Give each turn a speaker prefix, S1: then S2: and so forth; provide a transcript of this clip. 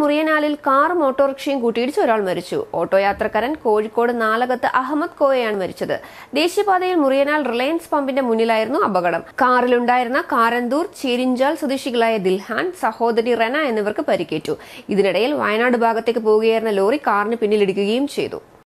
S1: മുറിയനാലിൽ കാറും ഓട്ടോറിക്ഷയും കൂട്ടിയിടിച്ച് ഒരാൾ മരിച്ചു ഓട്ടോ യാത്രക്കാരൻ കോഴിക്കോട് നാലകത്ത് അഹമ്മദ് കോയയാണ് മരിച്ചത് ദേശീയപാതയിൽ മുറിയനാൽ റിലയൻസ് പമ്പിന്റെ മുന്നിലായിരുന്നു അപകടം കാറിലുണ്ടായിരുന്ന കാരന്തൂർ ചേരിഞ്ചാൽ സ്വദേശികളായ ദിൽഹാൻ സഹോദരി റെന എന്നിവർക്ക് പരിക്കേറ്റു ഇതിനിടയിൽ വയനാട് ഭാഗത്തേക്ക് പോകുകയായിരുന്ന ലോറി കാറിന് പിന്നിലിടിക്കുകയും ചെയ്തു